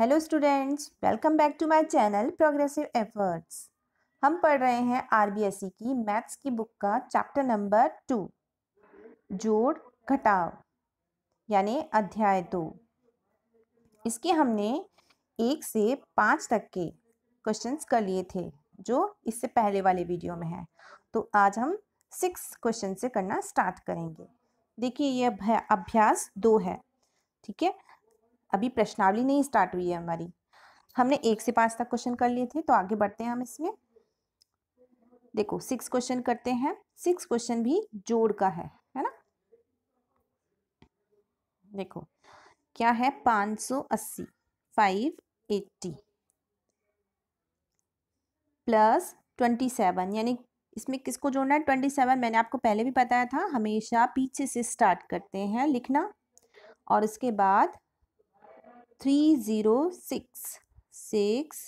hello students welcome back to my channel progressive efforts हम पढ़ रहे हैं आरबीएसई e की मैथ्स की बुक का चैप्टर नंबर टू जोड़ घटाव यानी अध्याय दो इसके हमने एक से पाँच तक के क्वेश्चंस कर लिए थे जो इससे पहले वाले वीडियो में है तो आज हम सिक्स क्वेश्चन से करना स्टार्ट करेंगे देखिए ये अभ्यास दो है ठीक है अभी प्रश्नावली नहीं स्टार्ट हुई है हमारी हमने एक से पांच तक क्वेश्चन कर लिए थे तो आगे बढ़ते हैं हम इसमें देखो सिक्स क्वेश्चन करते हैं सिक्स क्वेश्चन भी जोड़ का है है ना देखो क्या है पांच सौ अस्सी five eighty plus twenty seven यानी इसमें किसको जोड़ना है ट्वेंटी सेवन मैंने आपको पहले भी बताया था हमेशा पीछे से स्टार्ट करते हैं लिखना और इसके बाद थ्री ज़ीरो सिक्स सिक्स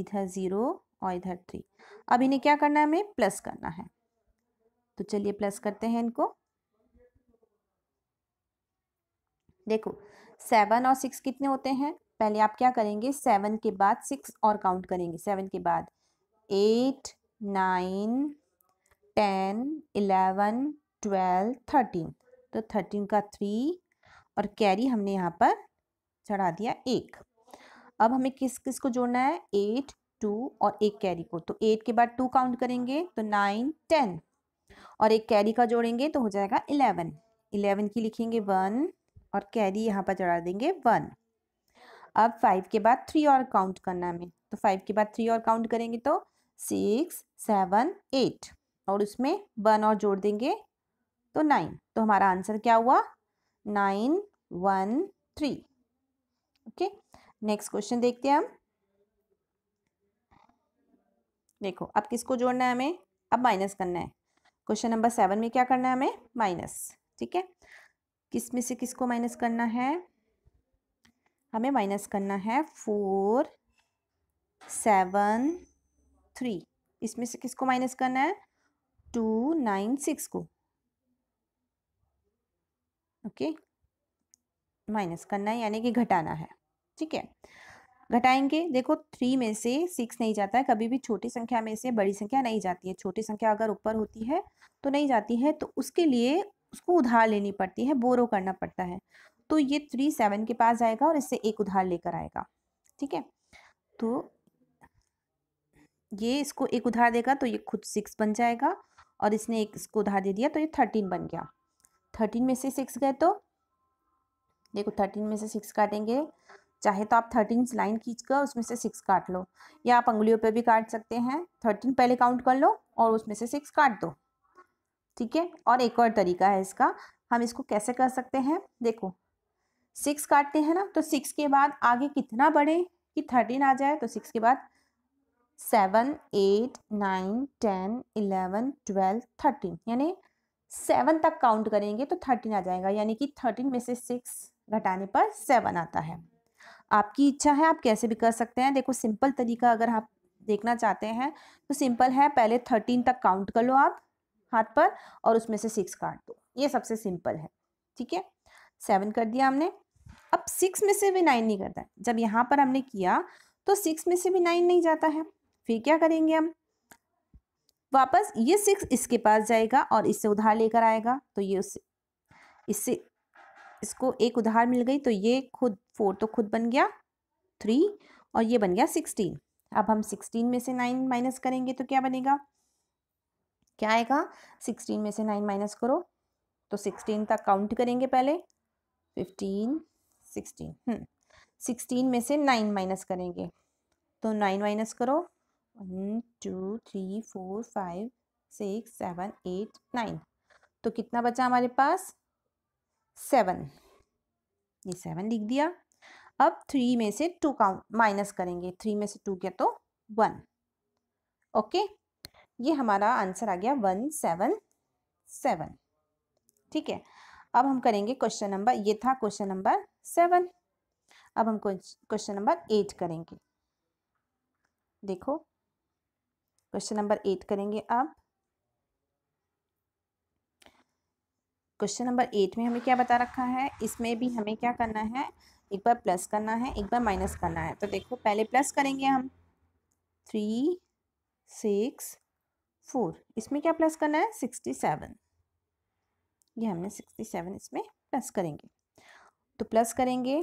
इधर ज़ीरो और इधर थ्री अब इन्हें क्या करना है हमें प्लस करना है तो चलिए प्लस करते हैं इनको देखो सेवन और सिक्स कितने होते हैं पहले आप क्या करेंगे सेवन के बाद सिक्स और काउंट करेंगे सेवन के बाद eight nine ten eleven twelve thirteen तो थर्टीन का थ्री और कैरी हमने यहाँ पर चढ़ा दिया एक अब हमें किस किस को जोड़ना है एट टू और एक कैरी को तो एट के बाद टू काउंट करेंगे तो नाइन टेन और एक कैरी का जोड़ेंगे तो हो जाएगा इलेवन इलेवन की लिखेंगे वन और कैरी यहाँ पर चढ़ा देंगे वन अब फाइव के बाद थ्री और काउंट करना हमें तो फाइव के बाद थ्री और काउंट करेंगे तो सिक्स सेवन एट और उसमें वन और जोड़ देंगे तो नाइन तो हमारा आंसर क्या हुआ nine one three okay next question देखते हैं हम देखो अब किसको जोड़ना है हमें अब माइनस करना है क्वेश्चन नंबर सेवन में क्या करना है हमें माइनस ठीक है किस में से किसको माइनस करना है हमें माइनस करना है फोर सेवन थ्री इसमें से किसको माइनस करना है टू नाइन सिक्स को ओके माइनस करना है यानी कि घटाना है ठीक है घटाएंगे देखो थ्री में से सिक्स नहीं जाता है कभी भी छोटी संख्या में से बड़ी संख्या नहीं जाती है छोटी संख्या अगर ऊपर होती है तो नहीं जाती है तो उसके लिए उसको उधार लेनी पड़ती है बोरो करना पड़ता है तो ये थ्री सेवन के पास जाएगा और इससे एक उधार लेकर आएगा ठीक है तो ये इसको एक उधार देगा तो ये खुद सिक्स बन जाएगा और इसने एक इसको उधार दे दिया तो ये थर्टीन बन गया थर्टीन में से सिक्स गए तो देखो थर्टीन में से सिक्स काटेंगे चाहे तो आप थर्टीन लाइन खींच कर उसमें से सिक्स काट लो या आप अंगुलियों पे भी काट सकते हैं थर्टीन पहले काउंट कर लो और उसमें से सिक्स काट दो ठीक है और एक और तरीका है इसका हम इसको कैसे कर सकते हैं देखो सिक्स काटते हैं ना तो सिक्स के बाद आगे कितना बढ़े कि थर्टीन आ जाए तो सिक्स के बाद seven eight nine ten eleven twelve thirteen यानी सेवन तक काउंट करेंगे तो थर्टीन आ जाएगा यानी कि थर्टीन में से सिक्स घटाने पर सेवन आता है आपकी इच्छा है आप कैसे भी कर सकते हैं देखो सिंपल तरीका अगर आप देखना चाहते हैं तो सिंपल है पहले थर्टीन तक काउंट कर लो आप हाथ पर और उसमें से सिक्स काट दो ये सबसे सिंपल है ठीक है सेवन कर दिया हमने अब सिक्स में से भी नाइन नहीं करता है जब यहाँ पर हमने किया तो सिक्स में से भी नाइन नहीं जाता है फिर क्या करेंगे हम वापस ये सिक्स इसके पास जाएगा और इससे उधार लेकर आएगा तो ये उससे इससे इसको एक उधार मिल गई तो ये खुद फोर तो खुद बन गया थ्री और ये बन गया सिक्सटीन अब हम सिक्सटीन में से नाइन माइनस करेंगे तो क्या बनेगा क्या आएगा सिक्सटीन में से नाइन माइनस करो तो सिक्सटीन तक काउंट करेंगे पहले फिफ्टीन सिक्सटीन हम्म, सिक्सटीन में से नाइन माइनस करेंगे तो नाइन माइनस करो one two three four five six seven eight nine तो कितना बचा हमारे पास सेवन ये सेवन लिख दिया अब थ्री में से टू काउंट माइनस करेंगे थ्री में से टू किया तो वन ओके ये हमारा आंसर आ गया वन सेवन सेवन ठीक है अब हम करेंगे क्वेश्चन नंबर ये था क्वेश्चन नंबर सेवन अब हम क्वेश्चन नंबर एट करेंगे देखो क्वेश्चन नंबर एट करेंगे अब क्वेश्चन नंबर एट में हमें क्या बता रखा है इसमें भी हमें क्या करना है एक बार प्लस करना है एक बार माइनस करना है तो देखो पहले प्लस करेंगे हम थ्री सिक्स फोर इसमें क्या प्लस करना है सिक्सटी सेवन ये हमने सिक्सटी सेवन इसमें प्लस करेंगे तो प्लस करेंगे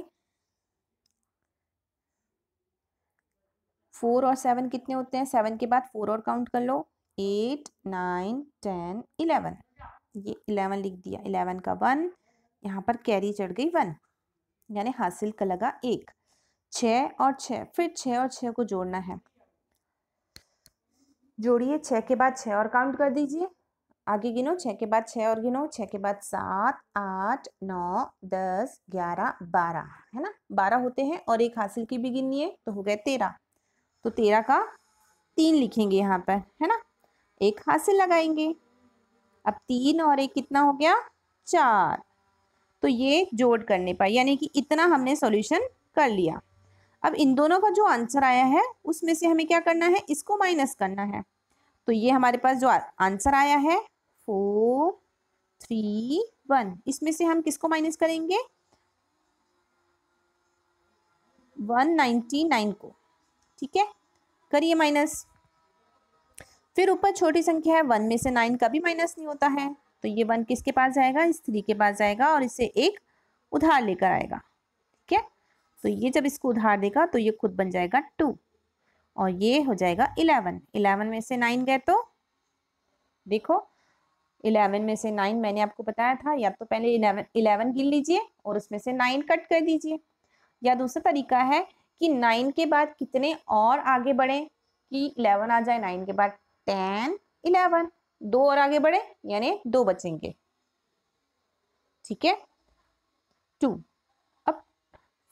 फोर और सेवन कितने होते हैं सेवन के बाद फोर और काउंट कर लो एट नाइन टेन इलेवन ये इलेवन लिख दिया इलेवन का वन यहाँ पर कैरी चढ़ गई वन यानी हासिल का लगा एक छ और छ फिर छ और छ को जोड़ना है जोड़िए छ के बाद छ और काउंट कर दीजिए आगे गिनो छ के बाद छ और गिनो छ के बाद सात आठ नौ दस ग्यारह बारह है ना बारह होते हैं और एक हासिल की भी गिननी है तो हो गए तेरह तो तेरह का तीन लिखेंगे यहाँ पर है ना एक हासिल लगाएंगे अब तीन और एक कितना हो गया चार तो ये जोड़ करने पर यानी कि इतना हमने सॉल्यूशन कर लिया अब इन दोनों का जो आंसर आया है उसमें से हमें क्या करना है इसको माइनस करना है तो ये हमारे पास जो आंसर आया है फोर थ्री वन इसमें से हम किसको माइनस करेंगे वन नाइन्टी नाइन को ठीक है करिए माइनस फिर ऊपर छोटी संख्या है वन में से नाइन कभी माइनस नहीं होता है तो ये वन किसके पास जाएगा इस थ्री के पास जाएगा और इसे एक उधार लेकर आएगा ठीक है तो ये जब इसको उधार देगा तो ये खुद बन जाएगा टू और ये हो जाएगा इलेवन इलेवन में से नाइन गए तो देखो इलेवन में से नाइन मैंने आपको बताया था या तो पहले इलेवन इलेवन गिन लीजिए और उसमें से नाइन कट कर दीजिए या दूसरा तरीका है कि नाइन के बाद कितने और आगे बढ़े कि इलेवन आ जाए नाइन के बाद टेन इलेवन दो और आगे बढ़े यानी दो बचेंगे ठीक है टू अब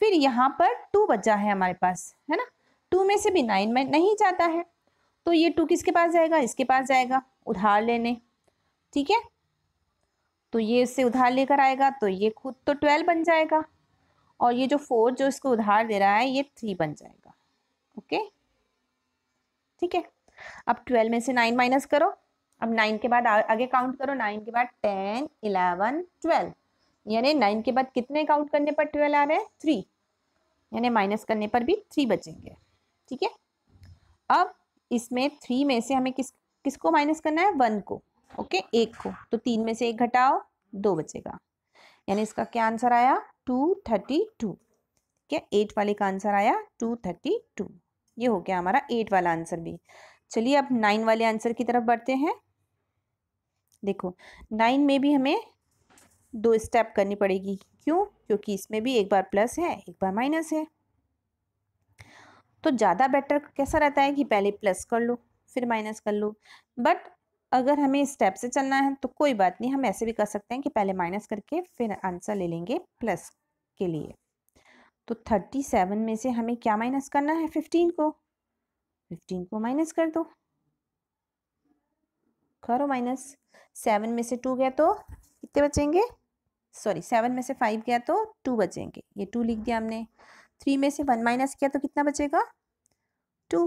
फिर यहाँ पर टू बचा है हमारे पास है ना टू में से भी नाइन में नहीं जाता है तो ये टू किसके पास जाएगा इसके पास जाएगा उधार लेने ठीक है तो ये इससे उधार लेकर आएगा तो ये खुद तो ट्वेल्व बन जाएगा और ये जो फोर जो इसको उधार दे रहा है ये थ्री बन जाएगा ओके ठीक है अब ट्वेल्व में से नाइन माइनस करो अब नाइन के बाद आगे काउंट करो नाइन के बाद टेन इलेवन ट्वेल्व यानी नाइन के बाद कितने काउंट करने पर ट्वेल्व आ रहे हैं थ्री यानी माइनस करने पर भी थ्री बचेंगे ठीक है अब इसमें थ्री में से हमें किस किसको माइनस करना है वन को ओके एक को तो तीन में से एक घटाओ दो बचेगा यानी इसका क्या आंसर आया टू थर्टी टू क्या एट वाले का आंसर आया टू थर्टी टू ये हो गया हमारा एट वाला आंसर भी चलिए अब नाइन वाले आंसर की तरफ बढ़ते हैं देखो नाइन में भी हमें दो स्टेप करनी पड़ेगी क्यों क्योंकि इसमें भी एक बार प्लस है एक बार माइनस है तो ज़्यादा बेटर कैसा रहता है कि पहले प्लस कर लो फिर माइनस कर लो बट अगर हमें स्टेप से चलना है तो कोई बात नहीं हम ऐसे भी कर सकते हैं कि पहले माइनस करके फिर आंसर ले लेंगे प्लस के लिए तो थर्टी सेवन में से हमें क्या माइनस करना है फिफ्टीन को फिफ्टीन को माइनस कर दो करो माइनस सेवन में से टू गया तो कितने बचेंगे सॉरी सेवन में से फाइव गया तो टू बचेंगे ये टू लिख दिया हमने थ्री में से वन माइनस किया तो कितना बचेगा टू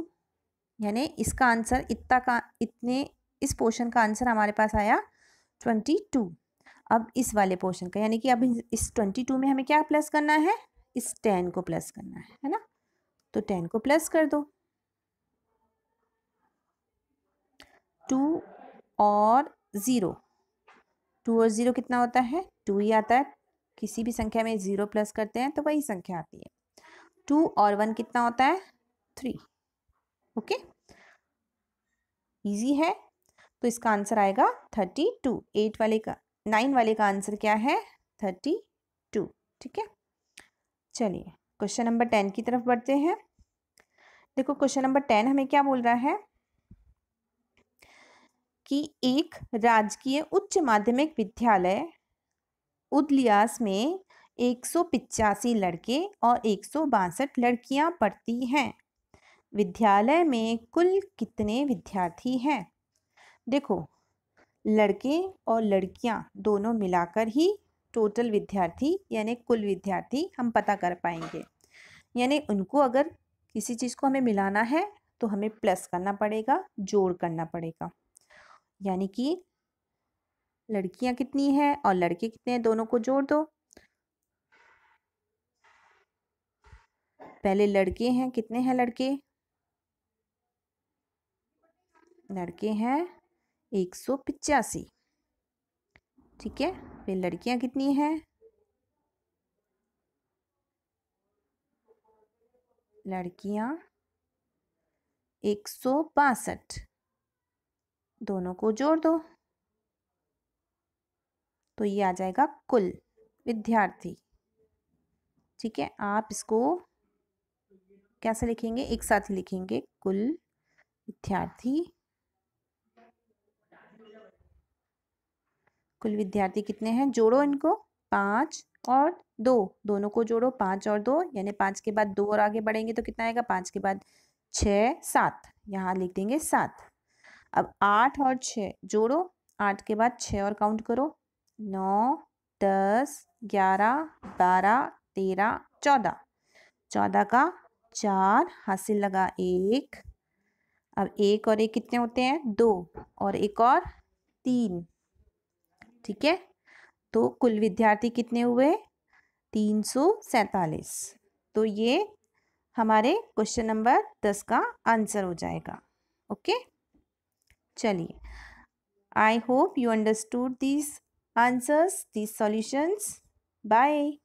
यानी इसका आंसर इतना का इतने इस पोर्शन का आंसर हमारे पास आया ट्वेंटी टू अब इस वाले पोर्शन का यानी कि अब इस ट्वेंटी टू में हमें क्या प्लस करना है इस टेन को प्लस करना है है ना तो टेन को प्लस कर दो टू और ज़ीरो टू और ज़ीरो कितना होता है टू ही आता है किसी भी संख्या में ज़ीरो प्लस करते हैं तो वही संख्या आती है टू और वन कितना होता है थ्री ओके इजी है तो इसका आंसर आएगा थर्टी टू एट वाले का नाइन वाले का आंसर क्या है थर्टी टू ठीक है चलिए क्वेश्चन नंबर टेन की तरफ बढ़ते हैं देखो क्वेश्चन नंबर टेन हमें क्या बोल रहा है कि एक राजकीय उच्च माध्यमिक विद्यालय उदलियास में एक लड़के और एक लड़कियां पढ़ती हैं विद्यालय में कुल कितने विद्यार्थी हैं देखो लड़के और लड़कियां दोनों मिलाकर ही टोटल विद्यार्थी यानी कुल विद्यार्थी हम पता कर पाएंगे यानी उनको अगर किसी चीज़ को हमें मिलाना है तो हमें प्लस करना पड़ेगा जोड़ करना पड़ेगा यानी कि लड़कियां कितनी है और लड़के कितने हैं दोनों को जोड़ दो पहले लड़के हैं कितने हैं लड़के लड़के हैं एक सौ पिचासी ठीक है फिर लड़कियां कितनी हैं लड़कियां एक सौ बासठ दोनों को जोड़ दो तो ये आ जाएगा कुल विद्यार्थी ठीक है आप इसको कैसे लिखेंगे एक साथ ही लिखेंगे कुल विद्यार्थी कुल विद्यार्थी कितने हैं जोड़ो इनको पांच और दो दोनों को जोड़ो पांच और दो यानी पांच के बाद दो और आगे बढ़ेंगे तो कितना आएगा पांच के बाद छ सात यहाँ लिख देंगे सात अब आठ और छः जोड़ो आठ के बाद छः और काउंट करो नौ दस ग्यारह बारह तेरह चौदह चौदह का चार हासिल लगा एक अब एक और एक कितने होते हैं दो और एक और तीन ठीक है तो कुल विद्यार्थी कितने हुए तीन सौ सैतालीस तो ये हमारे क्वेश्चन नंबर दस का आंसर हो जाएगा ओके चलिए I hope you understood this answers this solutions bye